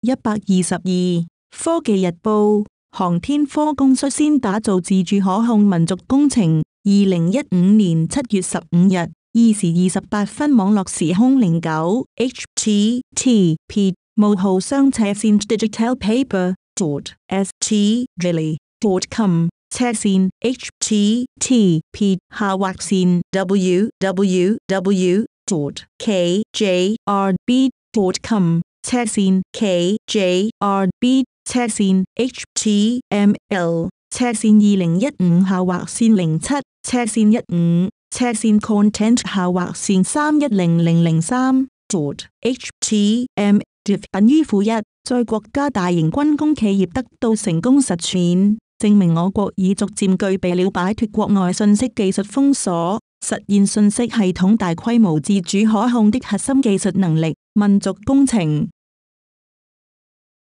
一百二十二科技日报：航天科工率先打造自主可控民族工程。二零一五年七月十五日二时二十八分，网络时空零九 h t t p：冒号双斜线 digital paper dot s t j l dot com 斜线 h t t p：下划线 w w w：dot k j r b dot com 斜线 KJRB 斜线 HTML 斜线二零一五下划线零七斜线一五斜线 content 下划线三一零零零三 code h t m 等于负一在国家大型军工企业得到成功实践，证明我国已逐渐具备了摆脱国外信息技术封锁、实现信息系统大规模自主可控的核心技术能力，民族工程。